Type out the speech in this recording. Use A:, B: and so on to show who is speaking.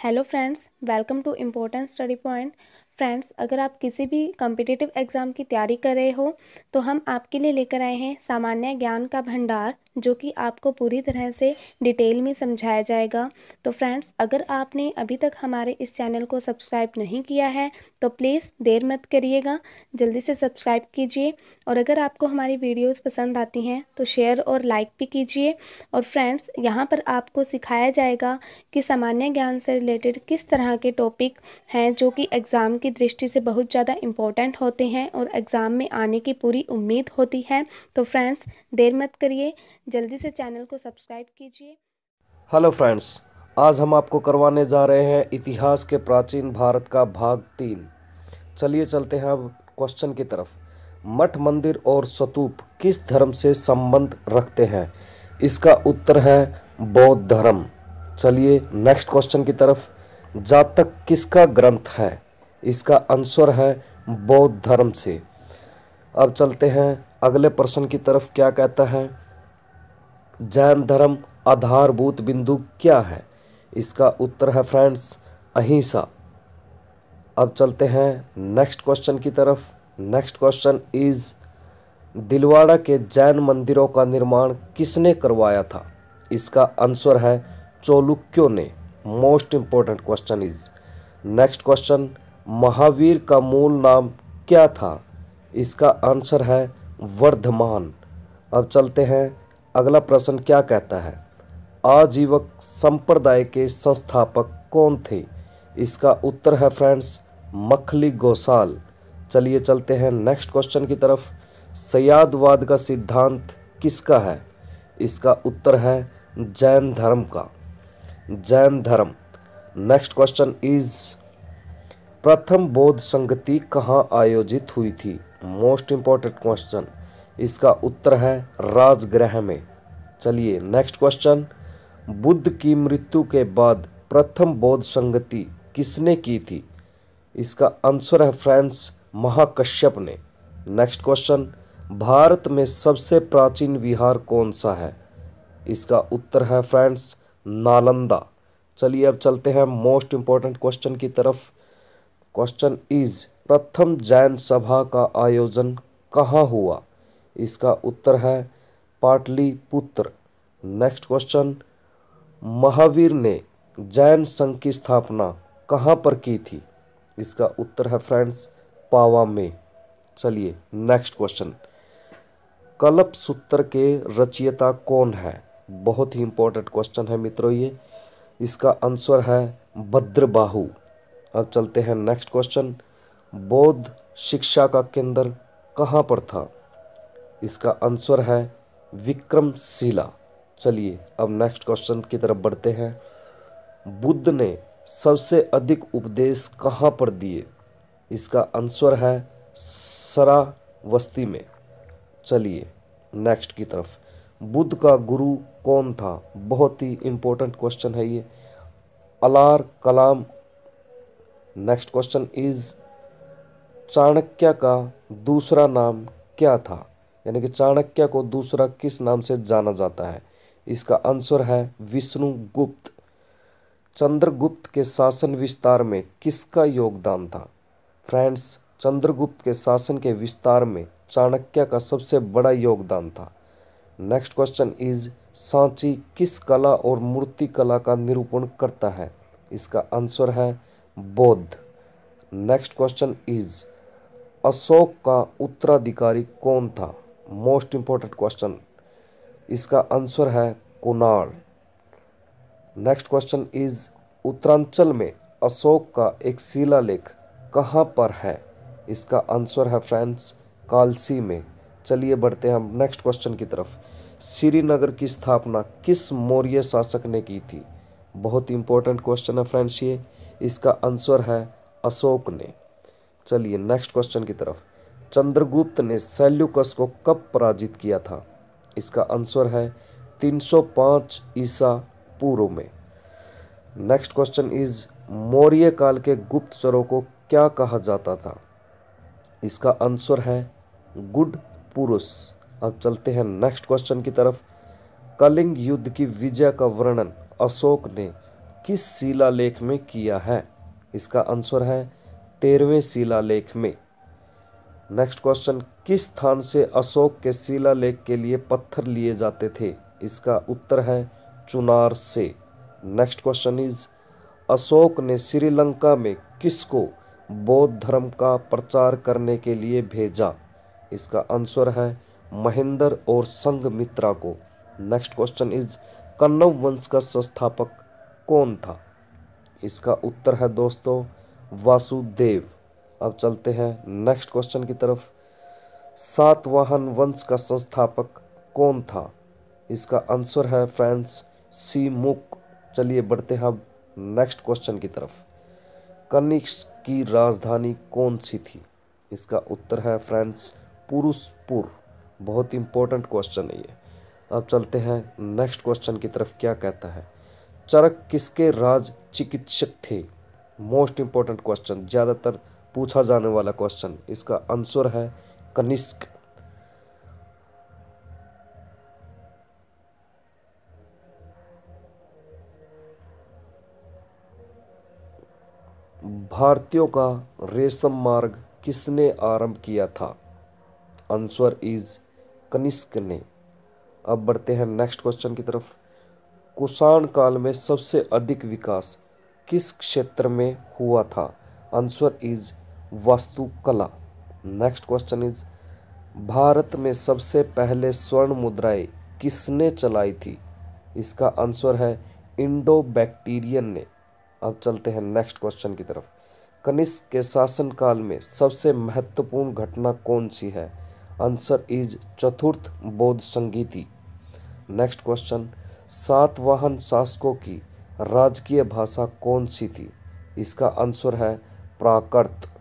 A: hello friends welcome to important study point friends अगर आप किसी भी कॉम्पिटिटिव एग्ज़ाम की तैयारी कर रहे हो तो हम आपके लिए लेकर आए हैं सामान्य ज्ञान का भंडार जो कि आपको पूरी तरह से डिटेल में समझाया जाएगा तो फ्रेंड्स अगर आपने अभी तक हमारे इस चैनल को सब्सक्राइब नहीं किया है तो प्लीज़ देर मत करिएगा जल्दी से सब्सक्राइब कीजिए और अगर आपको हमारी वीडियोज़ पसंद आती हैं तो शेयर और लाइक भी कीजिए और फ्रेंड्स यहाँ पर आपको सिखाया जाएगा कि सामान्य ज्ञान से रिलेटेड किस तरह के टॉपिक हैं जो कि एग्ज़ाम के की दृष्टि से बहुत ज़्यादा इम्पोर्टेंट होते हैं और एग्ज़ाम में आने की पूरी उम्मीद होती है तो फ्रेंड्स देर मत करिए जल्दी से चैनल को सब्सक्राइब कीजिए
B: हेलो फ्रेंड्स आज हम आपको करवाने जा रहे हैं इतिहास के प्राचीन भारत का भाग तीन चलिए चलते हैं अब क्वेश्चन की तरफ मठ मंदिर और सतूप किस धर्म से संबंध रखते हैं इसका उत्तर है बौद्ध धर्म चलिए नेक्स्ट क्वेश्चन की तरफ जातक किसका ग्रंथ है इसका आंसर है बौद्ध धर्म से अब चलते हैं अगले प्रश्न की तरफ क्या कहता है जैन धर्म आधारभूत बिंदु क्या है इसका उत्तर है फ्रेंड्स अहिंसा अब चलते हैं नेक्स्ट क्वेश्चन की तरफ नेक्स्ट क्वेश्चन इज दिलवाड़ा के जैन मंदिरों का निर्माण किसने करवाया था इसका आंसर है चोलुक्यो ने most important question is next question Mahavir का मूल नाम क्या था इसका आंसर है वर्धमान अब चलते हैं अगला प्रश्न क्या कहता है आजीवक संप्रदाय के संस्थापक कौन थे इसका उत्तर है फ्रेंड्स मखली गोसाल चलिए चलते हैं नेक्स्ट क्वेश्चन की तरफ सयादवाद का सिद्धांत किसका है इसका उत्तर है जैन धर्म का जैन धर्म नेक्स्ट क्वेश्चन इज़ प्रथम बौद्ध संगति कहाँ आयोजित हुई थी मोस्ट इंपॉर्टेंट क्वेश्चन इसका उत्तर है राजगृह में चलिए नेक्स्ट क्वेश्चन बुद्ध की मृत्यु के बाद प्रथम बौद्ध संगति किसने की थी इसका आंसर है फ्रेंड्स महाकश्यप ने नेक्स्ट क्वेश्चन भारत में सबसे प्राचीन विहार कौन सा है इसका उत्तर है फ्रेंड्स नालंदा चलिए अब चलते हैं मोस्ट इंपॉर्टेंट क्वेश्चन की तरफ क्वेश्चन इज प्रथम जैन सभा का आयोजन कहाँ हुआ इसका उत्तर है पाटलिपुत्र नेक्स्ट क्वेश्चन महावीर ने जैन संघ की स्थापना कहाँ पर की थी इसका उत्तर है फ्रेंड्स पावा में चलिए नेक्स्ट क्वेश्चन कलप सूत्र के रचयिता कौन है बहुत ही इंपॉर्टेंट क्वेश्चन है मित्रों ये इसका आंसर है भद्रबाहू अब चलते हैं नेक्स्ट क्वेश्चन बौद्ध शिक्षा का केंद्र कहाँ पर था इसका आंसर है विक्रमशिला चलिए अब नेक्स्ट क्वेश्चन की तरफ बढ़ते हैं बुद्ध ने सबसे अधिक उपदेश कहाँ पर दिए इसका आंसर है सरा वस्ती में चलिए नेक्स्ट की तरफ बुद्ध का गुरु कौन था बहुत ही इम्पोर्टेंट क्वेश्चन है ये अलार कलाम नेक्स्ट क्वेश्चन इज चाणक्य का दूसरा नाम क्या था यानी कि चाणक्य को दूसरा किस नाम से जाना जाता है इसका आंसर है विष्णुगुप्त चंद्रगुप्त के शासन विस्तार में किसका योगदान था फ्रेंड्स चंद्रगुप्त के शासन के विस्तार में चाणक्य का सबसे बड़ा योगदान था नेक्स्ट क्वेश्चन इज सांची किस कला और मूर्ति कला का निरूपण करता है इसका आंसर है बोध नेक्स्ट क्वेश्चन इज अशोक का उत्तराधिकारी कौन था मोस्ट इंपॉर्टेंट क्वेश्चन इसका आंसर है Kunal next question is Uttaranchal में अशोक का एक शिलालेख कहाँ पर है इसका आंसर है फ्रेंड्स कालसी में चलिए बढ़ते हैं हम नेक्स्ट क्वेश्चन की तरफ श्रीनगर की स्थापना किस मौर्य शासक ने की थी बहुत इंपॉर्टेंट क्वेश्चन है फ्रेंड्स ये इसका आंसर है अशोक ने चलिए नेक्स्ट क्वेश्चन की तरफ चंद्रगुप्त ने सैल्युकस को कब पराजित किया था इसका आंसर है 305 ईसा पूर्व में नेक्स्ट क्वेश्चन इज मौर्य काल के चरों को क्या कहा जाता था इसका आंसर है गुड पुरुष अब चलते हैं नेक्स्ट क्वेश्चन की तरफ कलिंग युद्ध की विजय का वर्णन अशोक ने किस शिलालेख में किया है इसका आंसर है तेरहवें शिलालेख में नेक्स्ट क्वेश्चन किस स्थान से अशोक के शिलालेख के लिए पत्थर लिए जाते थे इसका उत्तर है चुनार से नेक्स्ट क्वेश्चन इज अशोक ने श्रीलंका में किसको बौद्ध धर्म का प्रचार करने के लिए भेजा इसका आंसर है महेंद्र और संघमित्रा को नेक्स्ट क्वेश्चन इज कन्नव वंश का संस्थापक कौन था इसका उत्तर है दोस्तों वासुदेव अब चलते हैं नेक्स्ट क्वेश्चन की तरफ सातवाहन वंश का संस्थापक कौन था इसका आंसर है फ्रेंड्स सीमुक चलिए बढ़ते हैं अब नेक्स्ट क्वेश्चन की तरफ कनिक्स की राजधानी कौन सी थी इसका उत्तर है फ्रेंड्स पुरुषपुर बहुत इंपॉर्टेंट क्वेश्चन है ये अब चलते हैं नेक्स्ट क्वेश्चन की तरफ क्या कहता है चरक किसके राज चिकित्सक थे मोस्ट इंपॉर्टेंट क्वेश्चन ज़्यादातर पूछा जाने वाला क्वेश्चन इसका आंसर है कनिष्क भारतीयों का रेशम मार्ग किसने आरंभ किया था आंसर इज कनिष्क ने अब बढ़ते हैं नेक्स्ट क्वेश्चन की तरफ कुषाण काल में सबसे अधिक विकास किस क्षेत्र में हुआ था आंसर इज वास्तुकला नेक्स्ट क्वेश्चन इज भारत में सबसे पहले स्वर्ण मुद्राएं किसने चलाई थी इसका आंसर है इंडो बैक्टीरियन ने अब चलते हैं नेक्स्ट क्वेश्चन की तरफ कनिष्क के शासनकाल में सबसे महत्वपूर्ण घटना कौन सी है आंसर इज चतुर्थ बौद्ध संगीति नेक्स्ट क्वेश्चन सातवाहन शासकों की राजकीय भाषा कौन सी थी इसका आंसर है प्राकृत